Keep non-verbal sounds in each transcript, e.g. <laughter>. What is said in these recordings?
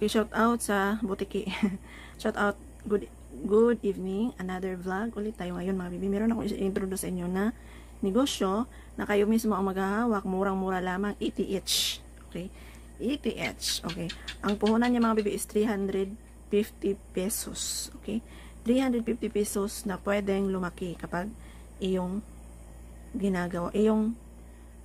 Okay, shout out sa butiki. <laughs> shout out, good, good evening. Another vlog ulit tayo ngayon mga bibi. Meron akong introduce inyo na negosyo na kayo mismo ang maghahawak. Murang-mura lamang, ETH. Okay? ETH. Okay? Ang puhunan niya mga bibi is 350 pesos. Okay? 350 pesos na pwedeng lumaki kapag iyong ginagawa, iyong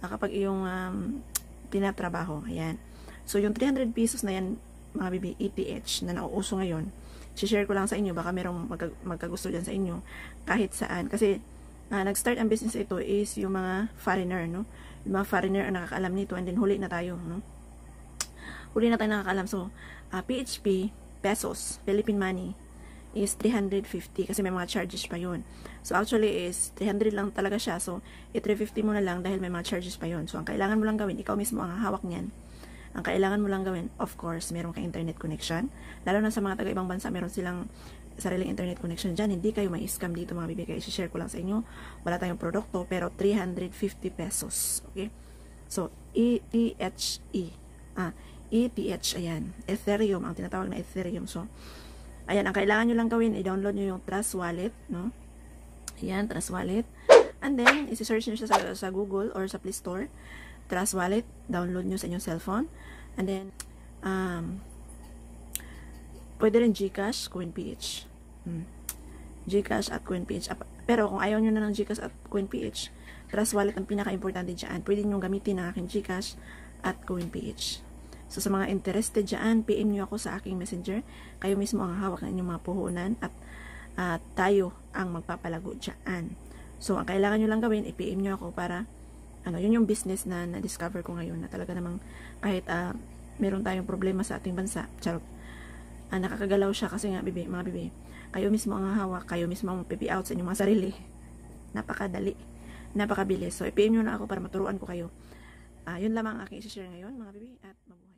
ah, kapag iyong um, tinatrabaho. Ayan. So, yung 300 pesos na yan, mga bibi, ETH na nauuso ngayon. Share ko lang sa inyo, baka merong magkag magkagusto dyan sa inyo, kahit saan. Kasi, uh, nag-start ang business ito is yung mga foreigner, no? Yung mga foreigner ang nakakaalam nito and then huli na tayo, no? Huli na tayo nakakaalam. So, uh, ah, PHP, pesos, Philippine money, is 350 kasi may mga charges pa yon. So actually is 300 lang talaga siya. So i-350 mo na lang dahil may mga charges pa yon. So ang kailangan mo lang gawin, ikaw mismo ang hawak niyan. Ang kailangan mo lang gawin, of course, meron kang internet connection. Lalo na sa mga taga-ibang bansa, meron silang sariling internet connection dyan. Hindi kayo ma-scam dito mga bibigay. I-share ko lang sa inyo. Wala tayong produkto, pero 350 pesos. Okay? So, E-T-H-E. -E. Ah, ETH, ayan. Ethereum, ang tinatawag na Ethereum. So, ayan, ang kailangan nyo lang gawin, i-download nyo yung Trust Wallet, no? Ayan, Trust Wallet. And then, isi-search nyo siya sa, sa Google or sa Play Store. Trust Wallet, download nyo sa inyong cellphone. And then, um, pwede rin Gcash, CoinPH. Hmm. Gcash at CoinPH. Pero kung ayaw nyo na ng Gcash at CoinPH, Trust Wallet ang pinaka-importante dyan. Pwede nyo gamitin ang aking Gcash at CoinPH. So, sa mga interested dyan, PM nyo ako sa aking messenger. Kayo mismo ang hawak ng inyong mga puhunan at uh, tayo ang magpapalago dyan. So, ang kailangan nyo lang gawin, i-PM nyo ako para ano, yun yung business na na-discover ko ngayon na talaga namang kahit uh, meron tayong problema sa ating bansa, charot, uh, nakakagalaw siya kasi nga, bibi, mga bibi, kayo mismo ang hawak, kayo mismo ang pipi out sa inyong mga sarili. Napakadali, napakabilis. So, i-PM nyo na ako para maturuan ko kayo. Uh, yun lamang ang aking isi-share ngayon, mga bibi, at mabuhay.